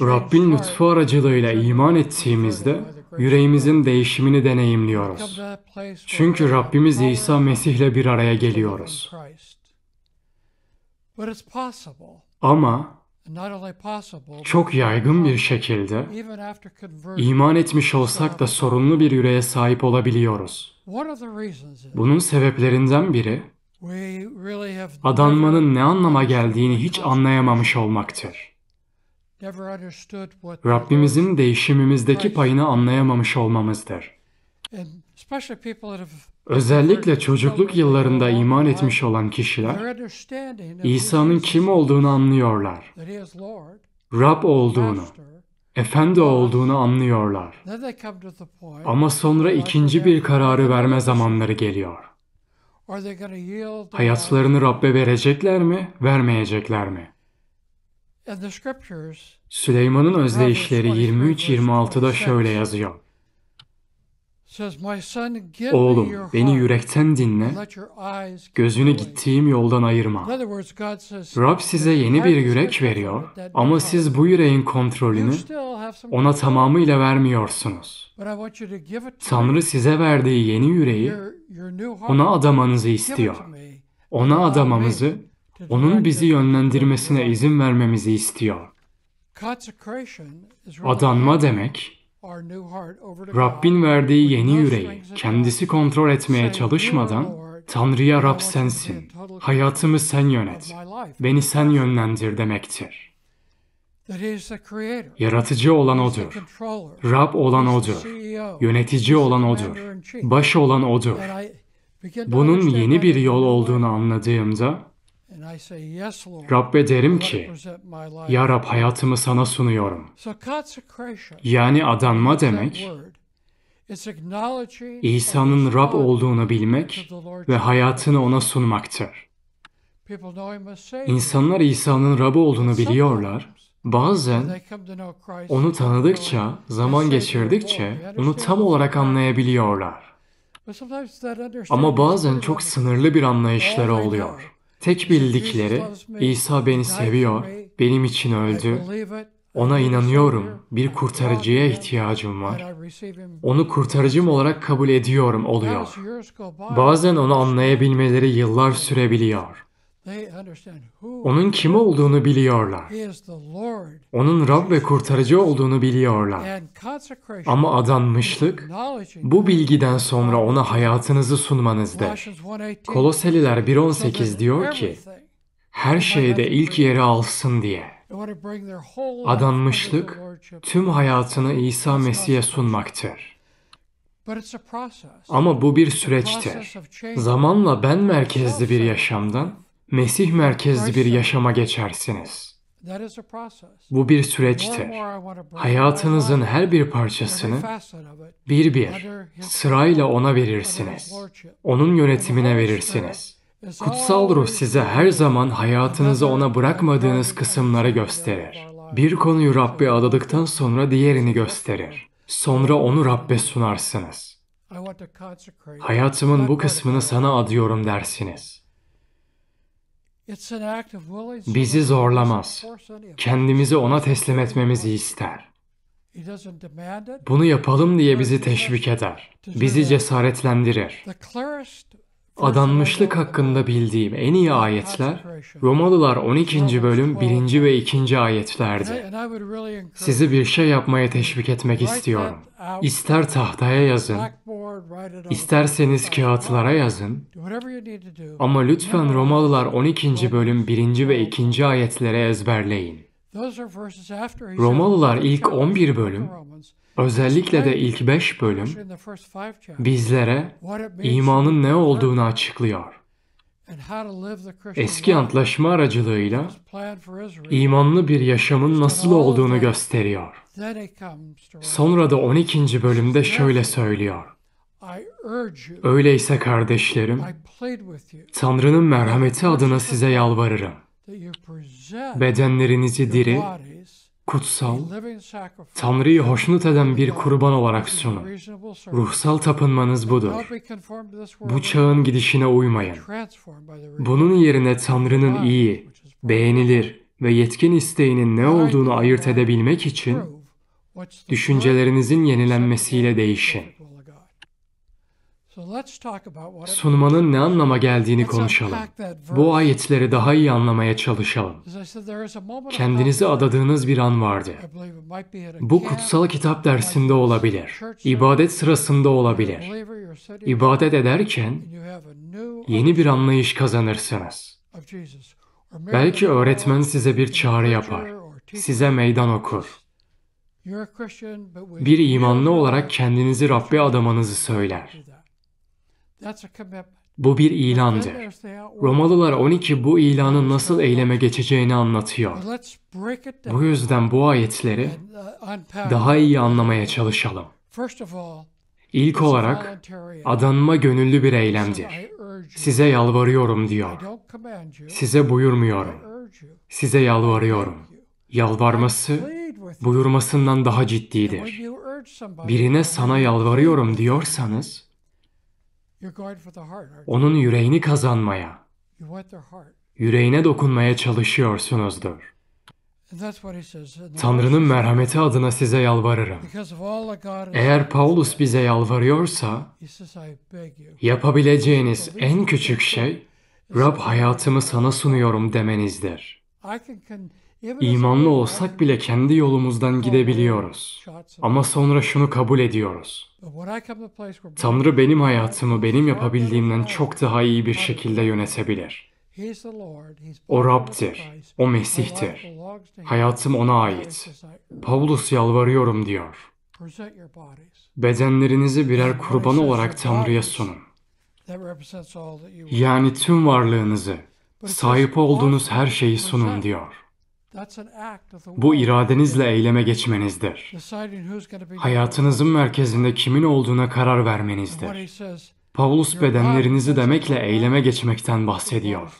Rabbin lütfu aracılığıyla iman ettiğimizde yüreğimizin değişimini deneyimliyoruz. Çünkü Rabbimiz İsa Mesih ile bir araya geliyoruz. Ama çok yaygın bir şekilde iman etmiş olsak da sorunlu bir yüreğe sahip olabiliyoruz. Bunun sebeplerinden biri adanmanın ne anlama geldiğini hiç anlayamamış olmaktır. Rabbimizin değişimimizdeki payını anlayamamış olmamızdır. Özellikle çocukluk yıllarında iman etmiş olan kişiler, İsa'nın kim olduğunu anlıyorlar. Rab olduğunu, efendi olduğunu anlıyorlar. Ama sonra ikinci bir kararı verme zamanları geliyor. Hayatlarını Rabbe verecekler mi, vermeyecekler mi? Süleyman'ın özdeyişleri 23-26'da şöyle yazıyor. Oğlum beni yürekten dinle, gözünü gittiğim yoldan ayırma. Rab size yeni bir yürek veriyor ama siz bu yüreğin kontrolünü ona tamamıyla vermiyorsunuz. Tanrı size verdiği yeni yüreği ona adamanızı istiyor. Ona adamamızı onun bizi yönlendirmesine izin vermemizi istiyor. Adanma demek, Rabbin verdiği yeni yüreği kendisi kontrol etmeye çalışmadan Tanrı'ya Rab sensin, hayatımı sen yönet, beni sen yönlendir demektir. Yaratıcı e olan O'dur, Rab olan O'dur, yönetici olan O'dur, baş olan O'dur. Bunun yeni bir yol olduğunu anladığımda Rabbe derim ki, Ya Rab hayatımı sana sunuyorum. Yani adanma demek, İsa'nın Rab olduğunu bilmek ve hayatını ona sunmaktır. İnsanlar İsa'nın Rab olduğunu biliyorlar. Bazen onu tanıdıkça, zaman geçirdikçe onu tam olarak anlayabiliyorlar. Ama bazen çok sınırlı bir anlayışları oluyor. Tek bildikleri İsa beni seviyor, benim için öldü. Ona inanıyorum. Bir kurtarıcıya ihtiyacım var. Onu kurtarıcım olarak kabul ediyorum oluyor. Bazen onu anlayabilmeleri yıllar sürebiliyor. Onun kim olduğunu biliyorlar. Onun Rab ve kurtarıcı olduğunu biliyorlar. Ama adanmışlık bu bilgiden sonra ona hayatınızı sunmanızda. Koloseliler 1.18 diyor ki, her şeyde ilk yeri alsın diye. Adanmışlık tüm hayatını İsa Mesih'e sunmaktır. Ama bu bir süreçtir. Zamanla ben merkezli bir yaşamdan Mesih merkezli bir yaşama geçersiniz. Bu bir süreçtir. Hayatınızın her bir parçasını bir bir sırayla ona verirsiniz. Onun yönetimine verirsiniz. Kutsal ruh size her zaman hayatınızı ona bırakmadığınız kısımları gösterir. Bir konuyu Rabbe adadıktan sonra diğerini gösterir. Sonra onu Rabbe sunarsınız. Hayatımın bu kısmını sana adıyorum dersiniz. Bizi zorlamaz. Kendimizi ona teslim etmemizi ister. Bunu yapalım diye bizi teşvik eder. Bizi cesaretlendirir. Adanmışlık hakkında bildiğim en iyi ayetler Romalılar 12. bölüm 1. ve 2. ayetlerdi. Sizi bir şey yapmaya teşvik etmek istiyorum. İster tahtaya yazın, isterseniz kağıtlara yazın ama lütfen Romalılar 12. bölüm 1. ve 2. ayetlere ezberleyin. Romalılar ilk 11 bölüm Özellikle de ilk beş bölüm bizlere imanın ne olduğunu açıklıyor. Eski antlaşma aracılığıyla imanlı bir yaşamın nasıl olduğunu gösteriyor. Sonra da 12. bölümde şöyle söylüyor. Öyleyse kardeşlerim, Tanrı'nın merhameti adına size yalvarırım. Bedenlerinizi diri, kutsal, Tanrı'yı hoşnut eden bir kurban olarak sunun. Ruhsal tapınmanız budur. Bu çağın gidişine uymayın. Bunun yerine Tanrı'nın iyi, beğenilir ve yetkin isteğinin ne olduğunu ayırt edebilmek için düşüncelerinizin yenilenmesiyle değişin. Sunumanın ne anlama geldiğini konuşalım. Bu ayetleri daha iyi anlamaya çalışalım. Kendinizi adadığınız bir an vardı. Bu kutsal kitap dersinde olabilir. İbadet sırasında olabilir. İbadet ederken yeni bir anlayış kazanırsınız. Belki öğretmen size bir çağrı yapar. Size meydan okur. Bir imanlı olarak kendinizi Rabbe adamanızı söyler. Bu bir ilandı. Romalılar 12 bu ilanın nasıl eyleme geçeceğini anlatıyor. Bu yüzden bu ayetleri uh, daha iyi anlamaya çalışalım. İlk olarak adanma gönüllü bir eylemdir. Size yalvarıyorum diyor. Size buyurmuyorum. Size yalvarıyorum. Yalvarması buyurmasından daha ciddidir. Birine sana yalvarıyorum diyorsanız onun yüreğini kazanmaya, yüreğine dokunmaya çalışıyorsunuzdur. Tanrı'nın merhameti adına size yalvarırım. Eğer Paulus bize yalvarıyorsa, yapabileceğiniz en küçük şey, Rab hayatımı sana sunuyorum demenizdir. İmanlı olsak bile kendi yolumuzdan gidebiliyoruz. Ama sonra şunu kabul ediyoruz. Tanrı benim hayatımı benim yapabildiğimden çok daha iyi bir şekilde yönetebilir. O Rab'dir, o Mesih'tir. Hayatım ona ait. Paulus yalvarıyorum diyor. Bedenlerinizi birer kurban olarak Tanrı'ya sunun. Yani tüm varlığınızı, sahip olduğunuz her şeyi sunun diyor. Bu iradenizle eyleme geçmenizdir. Hayatınızın merkezinde kimin olduğuna karar vermenizdir. Paulus bedenlerinizi demekle eyleme geçmekten bahsediyor.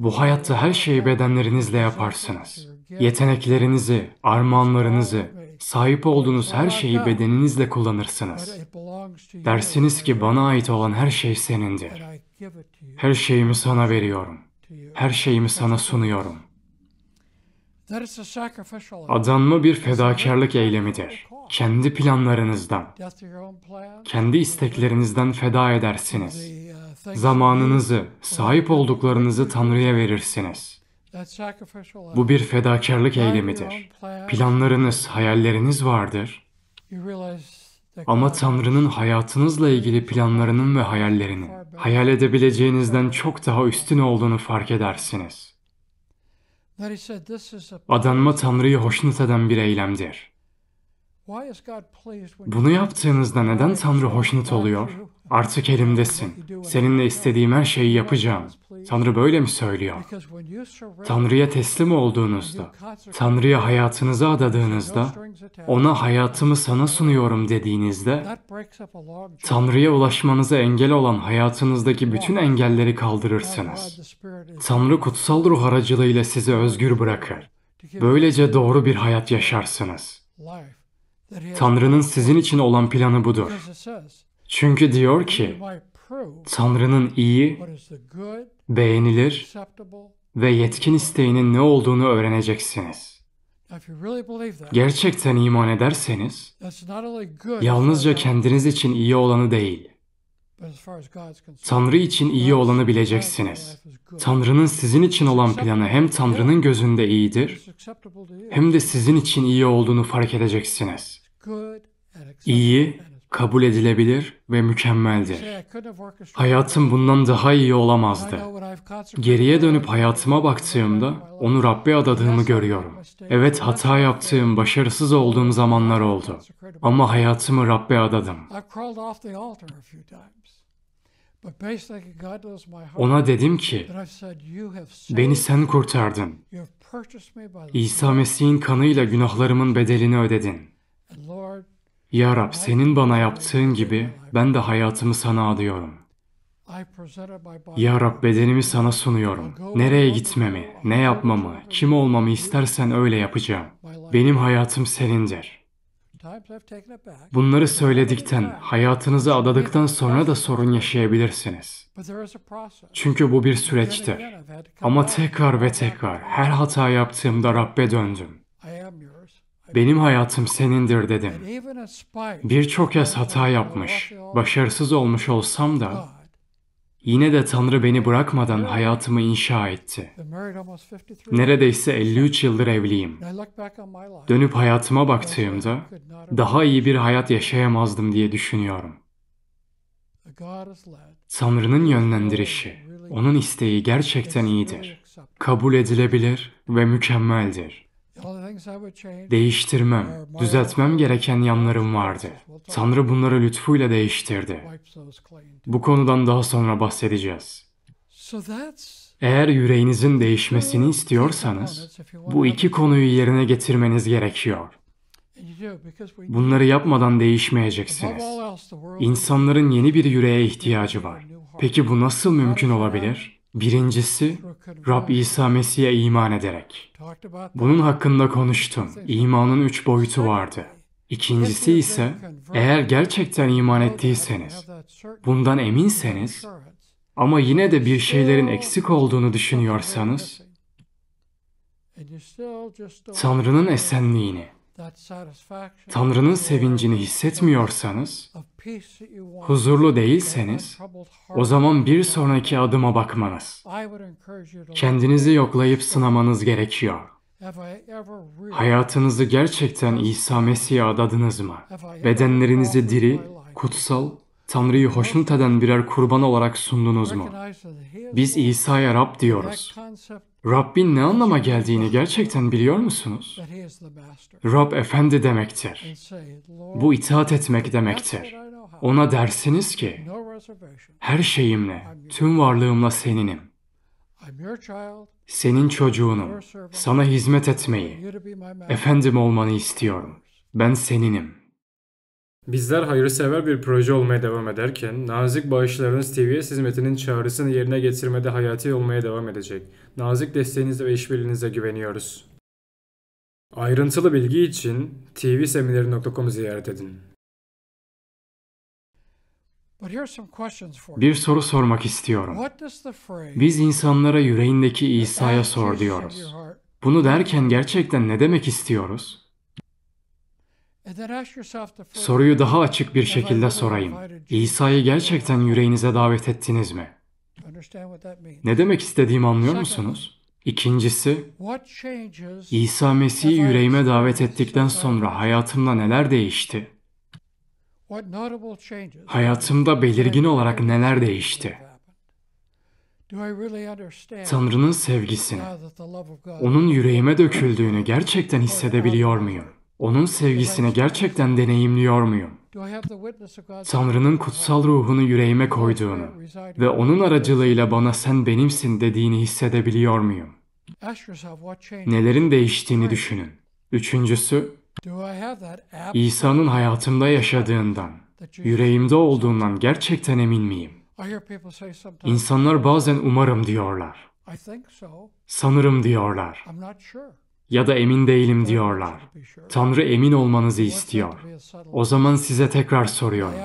Bu hayatta her şeyi bedenlerinizle yaparsınız. Yeteneklerinizi, armağanlarınızı, sahip olduğunuz her şeyi bedeninizle kullanırsınız. Dersiniz ki bana ait olan her şey senindir. Her şeyimi sana veriyorum. Her şeyimi sana sunuyorum. Adanma bir fedakarlık eylemidir. Kendi planlarınızdan, kendi isteklerinizden feda edersiniz. Uh, Zamanınızı, sahip olduklarınızı Tanrı'ya verirsiniz. Bu bir fedakarlık eylemidir. Planlarınız, hayalleriniz vardır. Ama Tanrı'nın hayatınızla ilgili planlarının ve hayallerinin hayal edebileceğinizden çok daha üstün olduğunu fark edersiniz. Adanma Tanrı'yı hoşnut eden bir eylemdir. Bunu yaptığınızda neden Tanrı hoşnut oluyor? Artık elimdesin. Seninle istediğim her şeyi yapacağım. Tanrı böyle mi söylüyor? Tanrı'ya teslim olduğunuzda, Tanrı'ya hayatınızı adadığınızda, ona hayatımı sana sunuyorum dediğinizde, Tanrı'ya ulaşmanıza engel olan hayatınızdaki bütün engelleri kaldırırsınız. Tanrı kutsal ruh aracılığıyla sizi özgür bırakır. Böylece doğru bir hayat yaşarsınız. Tanrı'nın sizin için olan planı budur. Çünkü diyor ki, Tanrı'nın iyi, beğenilir ve yetkin isteğinin ne olduğunu öğreneceksiniz. Gerçekten iman ederseniz, yalnızca kendiniz için iyi olanı değil, Tanrı için iyi olanı bileceksiniz. Tanrı'nın sizin için olan planı hem Tanrı'nın gözünde iyidir, hem de sizin için iyi olduğunu fark edeceksiniz. İyi kabul edilebilir ve mükemmeldir. Hayatım bundan daha iyi olamazdı. Geriye dönüp hayatıma baktığımda onu Rabbe adadığımı görüyorum. Evet hata yaptığım, başarısız olduğum zamanlar oldu. Ama hayatımı Rabbe adadım. Ona dedim ki, beni sen kurtardın. İsa Mesih'in kanıyla günahlarımın bedelini ödedin. Ya Rab senin bana yaptığın gibi ben de hayatımı sana adıyorum. Ya Rab bedenimi sana sunuyorum. Nereye gitmemi, ne yapmamı, kim olmamı istersen öyle yapacağım. Benim hayatım senindir. Bunları söyledikten, hayatınızı adadıktan sonra da sorun yaşayabilirsiniz. Çünkü bu bir süreçtir. Ama tekrar ve tekrar her hata yaptığımda Rab'be döndüm benim hayatım senindir dedim. Birçok kez hata yapmış, başarısız olmuş olsam da yine de Tanrı beni bırakmadan hayatımı inşa etti. Neredeyse 53 yıldır evliyim. Dönüp hayatıma baktığımda daha iyi bir hayat yaşayamazdım diye düşünüyorum. Tanrı'nın yönlendirişi, onun isteği gerçekten iyidir. Kabul edilebilir ve mükemmeldir. Değiştirmem, düzeltmem gereken yanlarım vardı. Tanrı bunları lütfuyla değiştirdi. Bu konudan daha sonra bahsedeceğiz. Eğer yüreğinizin değişmesini istiyorsanız, bu iki konuyu yerine getirmeniz gerekiyor. Bunları yapmadan değişmeyeceksiniz. İnsanların yeni bir yüreğe ihtiyacı var. Peki bu nasıl mümkün olabilir? Birincisi Rab İsa Mesih'e iman ederek. Bunun hakkında konuştum. İmanın üç boyutu vardı. İkincisi ise eğer gerçekten iman ettiyseniz, bundan eminseniz ama yine de bir şeylerin eksik olduğunu düşünüyorsanız Tanrı'nın esenliğini, Tanrı'nın sevincini hissetmiyorsanız, huzurlu değilseniz, o zaman bir sonraki adıma bakmanız, kendinizi yoklayıp sınamanız gerekiyor. Hayatınızı gerçekten İsa Mesih'e adadınız mı? Bedenlerinizi diri, kutsal, Tanrı'yı hoşnut eden birer kurban olarak sundunuz mu? Biz İsa'ya Rab diyoruz. Rabbin ne anlama geldiğini gerçekten biliyor musunuz? Rab efendi demektir. Bu itaat etmek demektir. Ona dersiniz ki, her şeyimle, tüm varlığımla seninim. Senin çocuğunum. Sana hizmet etmeyi, efendim olmanı istiyorum. Ben seninim. Bizler hayırsever bir proje olmaya devam ederken, nazik bağışlarınız TVS hizmetinin çağrısını yerine getirmede hayati olmaya devam edecek. Nazik desteğinize ve işbirliğinize güveniyoruz. Ayrıntılı bilgi için tvsemineri.com'u ziyaret edin. Bir soru sormak istiyorum. Biz insanlara yüreğindeki İsa'ya sor diyoruz. Bunu derken gerçekten ne demek istiyoruz? Soruyu daha açık bir şekilde sorayım. İsa'yı gerçekten yüreğinize davet ettiniz mi? Ne demek istediğimi anlıyor musunuz? İkincisi, İsa Mesih'i yüreğime davet ettikten sonra hayatımda neler değişti? Hayatımda belirgin olarak neler değişti? Tanrı'nın sevgisini, onun yüreğime döküldüğünü gerçekten hissedebiliyor muyum? onun sevgisini gerçekten deneyimliyor muyum? Tanrı'nın kutsal ruhunu yüreğime koyduğunu ve onun aracılığıyla bana sen benimsin dediğini hissedebiliyor muyum? Nelerin değiştiğini düşünün. Üçüncüsü, İsa'nın hayatımda yaşadığından, yüreğimde olduğundan gerçekten emin miyim? İnsanlar bazen umarım diyorlar. Sanırım diyorlar ya da emin değilim diyorlar. Tanrı emin olmanızı istiyor. O zaman size tekrar soruyorum.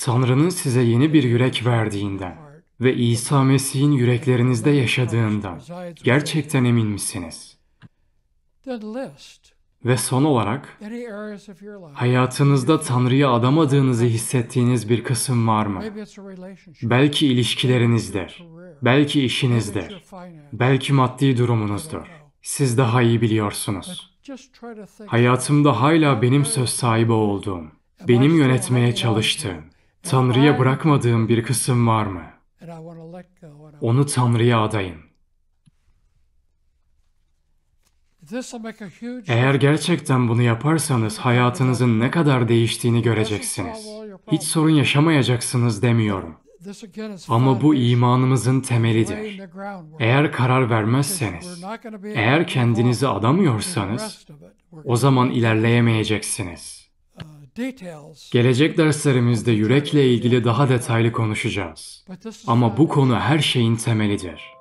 Tanrı'nın size yeni bir yürek verdiğinden ve İsa Mesih'in yüreklerinizde yaşadığından gerçekten emin misiniz? Ve son olarak hayatınızda Tanrı'ya adamadığınızı hissettiğiniz bir kısım var mı? Belki ilişkilerinizdir, belki işinizdir, belki maddi durumunuzdur. Siz daha iyi biliyorsunuz. Hayatımda hala benim söz sahibi olduğum, benim yönetmeye çalıştığım, Tanrı'ya bırakmadığım bir kısım var mı? Onu Tanrı'ya adayın. Eğer gerçekten bunu yaparsanız hayatınızın ne kadar değiştiğini göreceksiniz. Hiç sorun yaşamayacaksınız demiyorum. Ama bu imanımızın temelidir. Eğer karar vermezseniz, eğer kendinizi adamıyorsanız, o zaman ilerleyemeyeceksiniz. Uh, Gelecek derslerimizde yürekle ilgili daha detaylı konuşacağız. Ama bu konu her şeyin temelidir.